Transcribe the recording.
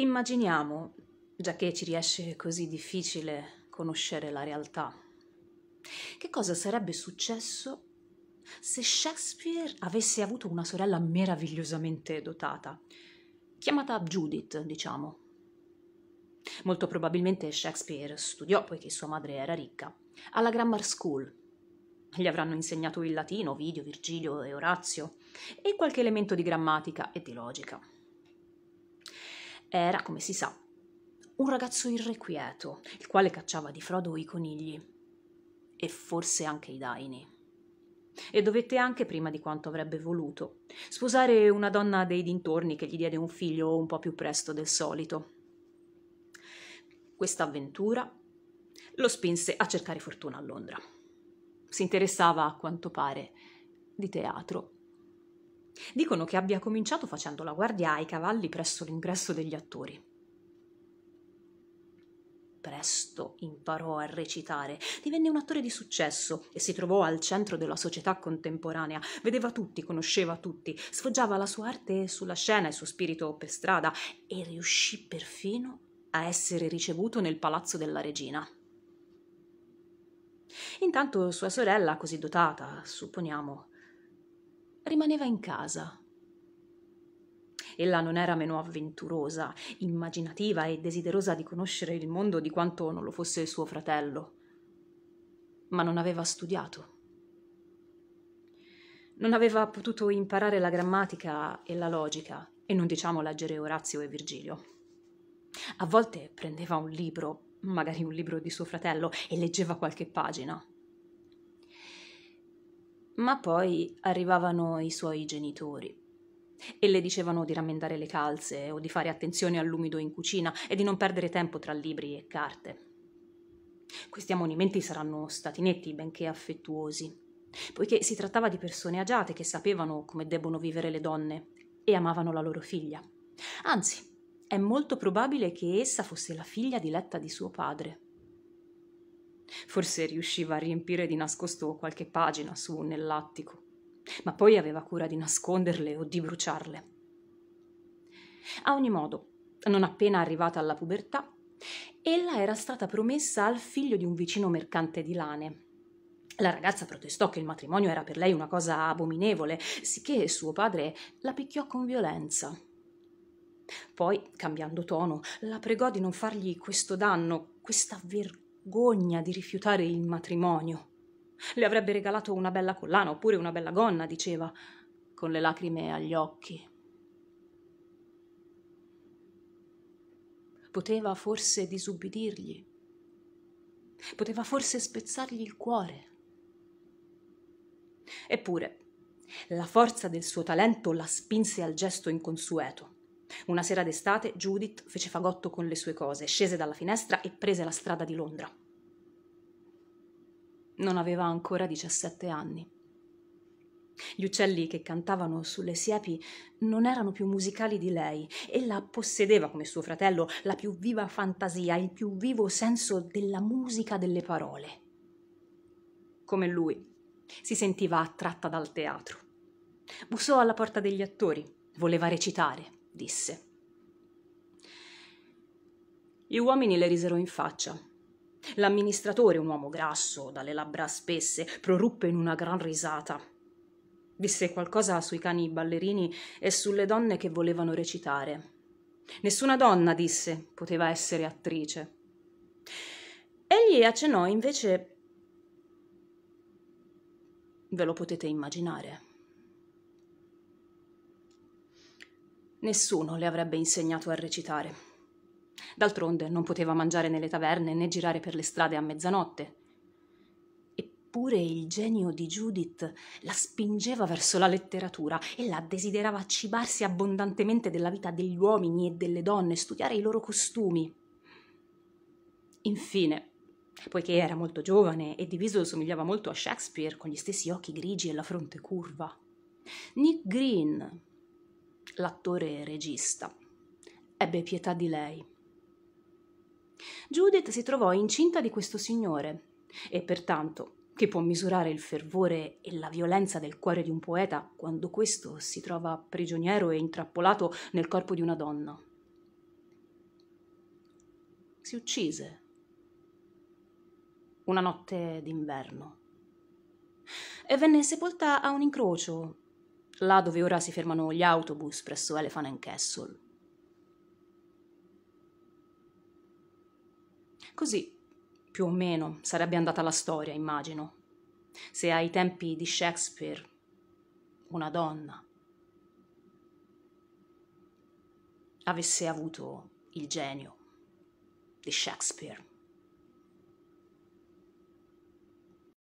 Immaginiamo, già che ci riesce così difficile conoscere la realtà, che cosa sarebbe successo se Shakespeare avesse avuto una sorella meravigliosamente dotata, chiamata Judith, diciamo. Molto probabilmente Shakespeare studiò poiché sua madre era ricca, alla Grammar School. Gli avranno insegnato il latino, Ovidio, Virgilio e Orazio, e qualche elemento di grammatica e di logica era, come si sa, un ragazzo irrequieto, il quale cacciava di frodo i conigli e forse anche i daini. E dovette anche, prima di quanto avrebbe voluto, sposare una donna dei dintorni che gli diede un figlio un po' più presto del solito. Questa avventura lo spinse a cercare fortuna a Londra. Si interessava, a quanto pare, di teatro Dicono che abbia cominciato facendo la guardia ai cavalli presso l'ingresso degli attori. Presto imparò a recitare, divenne un attore di successo e si trovò al centro della società contemporanea. Vedeva tutti, conosceva tutti, sfoggiava la sua arte sulla scena e il suo spirito per strada e riuscì perfino a essere ricevuto nel palazzo della regina. Intanto sua sorella, così dotata, supponiamo, rimaneva in casa. Ella non era meno avventurosa, immaginativa e desiderosa di conoscere il mondo di quanto non lo fosse suo fratello, ma non aveva studiato. Non aveva potuto imparare la grammatica e la logica, e non diciamo leggere Orazio e Virgilio. A volte prendeva un libro, magari un libro di suo fratello, e leggeva qualche pagina. Ma poi arrivavano i suoi genitori e le dicevano di rammendare le calze o di fare attenzione all'umido in cucina e di non perdere tempo tra libri e carte. Questi ammonimenti saranno stati netti, benché affettuosi, poiché si trattava di persone agiate che sapevano come debbono vivere le donne e amavano la loro figlia. Anzi, è molto probabile che essa fosse la figlia diletta di suo padre. Forse riusciva a riempire di nascosto qualche pagina su nell'attico, ma poi aveva cura di nasconderle o di bruciarle. A ogni modo, non appena arrivata alla pubertà, ella era stata promessa al figlio di un vicino mercante di lane. La ragazza protestò che il matrimonio era per lei una cosa abominevole, sicché suo padre la picchiò con violenza. Poi, cambiando tono, la pregò di non fargli questo danno, questa vergogna vergogna di rifiutare il matrimonio. Le avrebbe regalato una bella collana oppure una bella gonna, diceva, con le lacrime agli occhi. Poteva forse disubbidirgli. Poteva forse spezzargli il cuore. Eppure, la forza del suo talento la spinse al gesto inconsueto. Una sera d'estate Judith fece fagotto con le sue cose, scese dalla finestra e prese la strada di Londra. Non aveva ancora 17 anni. Gli uccelli che cantavano sulle siepi non erano più musicali di lei. Ella possedeva, come suo fratello, la più viva fantasia, il più vivo senso della musica delle parole. Come lui, si sentiva attratta dal teatro. Bussò alla porta degli attori, voleva recitare disse. Gli uomini le risero in faccia. L'amministratore, un uomo grasso, dalle labbra spesse, proruppe in una gran risata. Disse qualcosa sui cani ballerini e sulle donne che volevano recitare. Nessuna donna, disse, poteva essere attrice. Egli accennò invece. Ve lo potete immaginare. Nessuno le avrebbe insegnato a recitare. D'altronde non poteva mangiare nelle taverne né girare per le strade a mezzanotte. Eppure il genio di Judith la spingeva verso la letteratura e la desiderava cibarsi abbondantemente della vita degli uomini e delle donne, studiare i loro costumi. Infine, poiché era molto giovane e di viso somigliava molto a Shakespeare, con gli stessi occhi grigi e la fronte curva. Nick Green, l'attore regista. Ebbe pietà di lei. Judith si trovò incinta di questo signore e pertanto che può misurare il fervore e la violenza del cuore di un poeta quando questo si trova prigioniero e intrappolato nel corpo di una donna. Si uccise una notte d'inverno e venne sepolta a un incrocio là dove ora si fermano gli autobus presso Elephant and Castle. Così, più o meno, sarebbe andata la storia, immagino. Se ai tempi di Shakespeare una donna avesse avuto il genio di Shakespeare.